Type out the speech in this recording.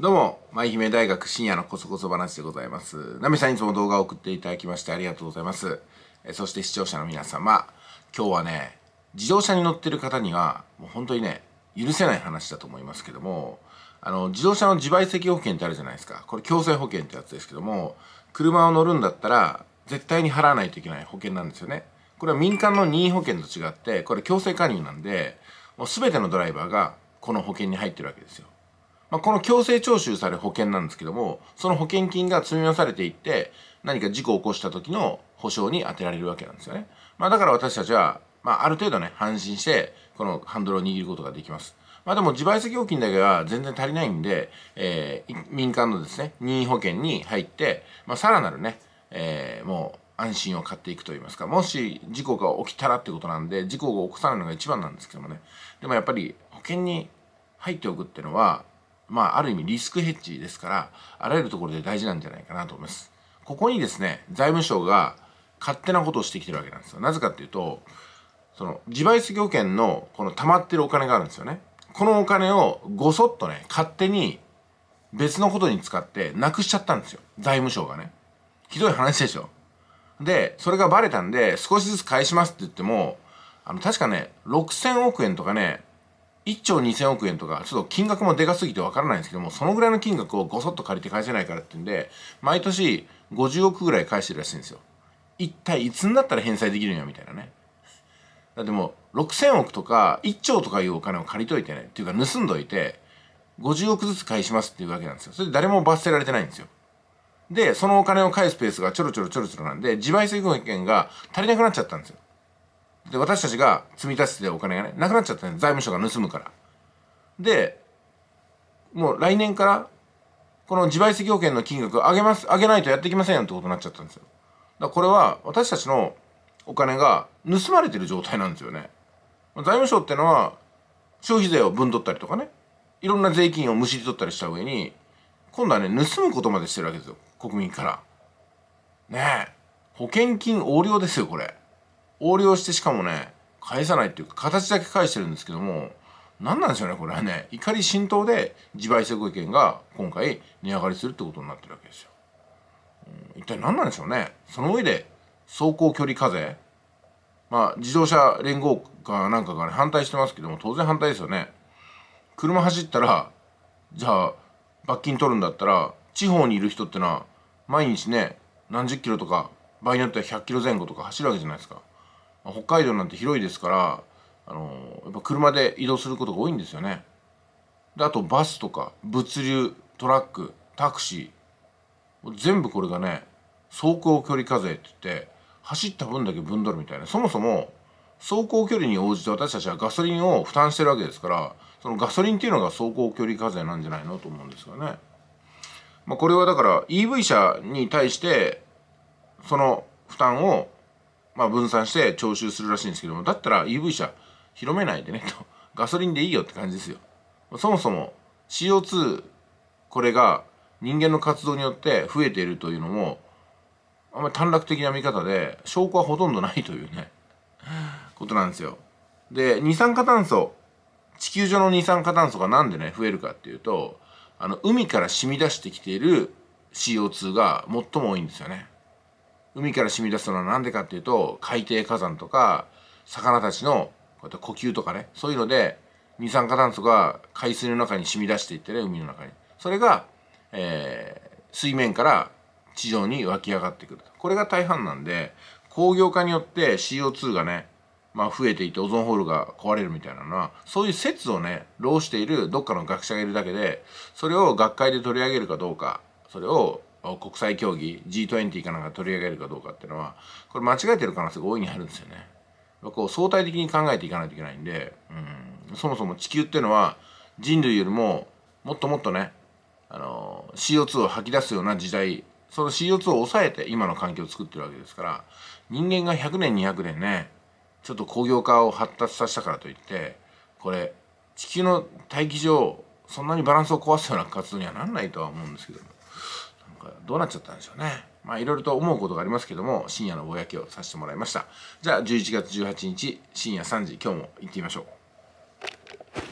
どうも、舞姫大学深夜のコソコソ話でございます。ナミさんいつも動画を送っていただきましてありがとうございます。えそして視聴者の皆様、今日はね、自動車に乗ってる方には、もう本当にね、許せない話だと思いますけども、あの、自動車の自賠責保険ってあるじゃないですか。これ強制保険ってやつですけども、車を乗るんだったら、絶対に払わないといけない保険なんですよね。これは民間の任意保険と違って、これ強制加入なんで、もう全てのドライバーがこの保険に入ってるわけですよ。まあ、この強制徴収される保険なんですけども、その保険金が積み増されていって、何か事故を起こした時の保証に充てられるわけなんですよね。まあ、だから私たちは、まあ、ある程度ね、安心して、このハンドルを握ることができます。まあ、でも自賠責預金だけは全然足りないんで、えー、民間のですね、任意保険に入って、まあ、さらなるね、えー、もう、安心を買っていくと言いますか、もし事故が起きたらってことなんで、事故を起こさないのが一番なんですけどもね。でもやっぱり保険に入っておくっていうのは、まあ、ある意味リスクヘッジですから、あらゆるところで大事なんじゃないかなと思います。ここにですね、財務省が勝手なことをしてきてるわけなんですよ。なぜかっていうと、その自賠責保険のこの溜まってるお金があるんですよね。このお金をごそっとね、勝手に別のことに使ってなくしちゃったんですよ。財務省がね。ひどい話でしょ。で、それがバレたんで、少しずつ返しますって言っても、あの、確かね、6000億円とかね、1兆2000億円とかちょっと金額もでかすぎてわからないんですけどもそのぐらいの金額をごそっと借りて返せないからってんで毎年50億ぐらい返してるらしいんですよ一体いつになったら返済できるんやみたいなねだってもう6000億とか1兆とかいうお金を借りといてねっていうか盗んどいて50億ずつ返しますっていうわけなんですよそれで誰も罰せられてないんですよでそのお金を返すペースがちょろちょろちょろちょろなんで自賠責保険が足りなくなっちゃったんですよで私たちが積み立ててお金がねなくなっちゃったね財務省が盗むからでもう来年からこの自賠責保険の金額上げます上げないとやっていきませんよってことになっちゃったんですよだからこれは私たちのお金が盗まれてる状態なんですよね財務省ってのは消費税を分取ったりとかねいろんな税金をむしり取ったりした上に今度はね盗むことまでしてるわけですよ国民からねえ保険金横領ですよこれ横領してしかもね返さないっていうか形だけ返してるんですけども何なんでしょうねこれはね怒り浸透で自賠責保険が今回値上がりするってことになってるわけですよ、うん、一体何なんでしょうねその上で走行距離課税まあ自動車連合かなんかが、ね、反対してますけども当然反対ですよね車走ったらじゃあ罰金取るんだったら地方にいる人ってのは毎日ね何十キロとか場合によっては100キロ前後とか走るわけじゃないですか北海道なんて広いですからあのやっぱ車で移動することが多いんですよねであとバスとか物流トラックタクシー全部これがね走行距離課税って言って走った分だけ分取るみたいなそもそも走行距離に応じて私たちはガソリンを負担してるわけですからそのガソリンっていうのが走行距離課税なんじゃないのと思うんですよね、まあ、これはだから EV 車に対してその負担をまあ、分散して徴収するらしいんですけどもだったら EV 車広めないでねと ガソリンでいいよって感じですよそもそも CO2 これが人間の活動によって増えているというのもあんまり短絡的な見方で証拠はほとんどないというね ことなんですよで二酸化炭素地球上の二酸化炭素が何でね増えるかっていうとあの海から染み出してきている CO2 が最も多いんですよね海から染み出すのは何でかっていうと海底火山とか魚たちのこうやって呼吸とかねそういうので二酸化炭素が海水の中に染み出していってね海の中にそれが、えー、水面から地上に湧き上がってくるこれが大半なんで工業化によって CO2 がねまあ増えていてオゾンホールが壊れるみたいなのはそういう説をね漏しているどっかの学者がいるだけでそれを学会で取り上げるかどうかそれを国際協議 G20 かなんか取り上げるかどうかっていうのはこれ間違えてる可能性が大いにあるんですよね。こう相対的に考えていかないといけないんで、うん、そもそも地球っていうのは人類よりももっともっとねあの CO2 を吐き出すような時代その CO2 を抑えて今の環境を作ってるわけですから人間が100年200年ねちょっと工業化を発達させたからといってこれ地球の大気上そんなにバランスを壊すような活動にはなんないとは思うんですけども。どうなっちゃったんでしょうね。まあいろいろと思うことがありますけども、深夜のぼやきをさせてもらいました。じゃあ11月18日深夜3時、今日も行ってみましょう。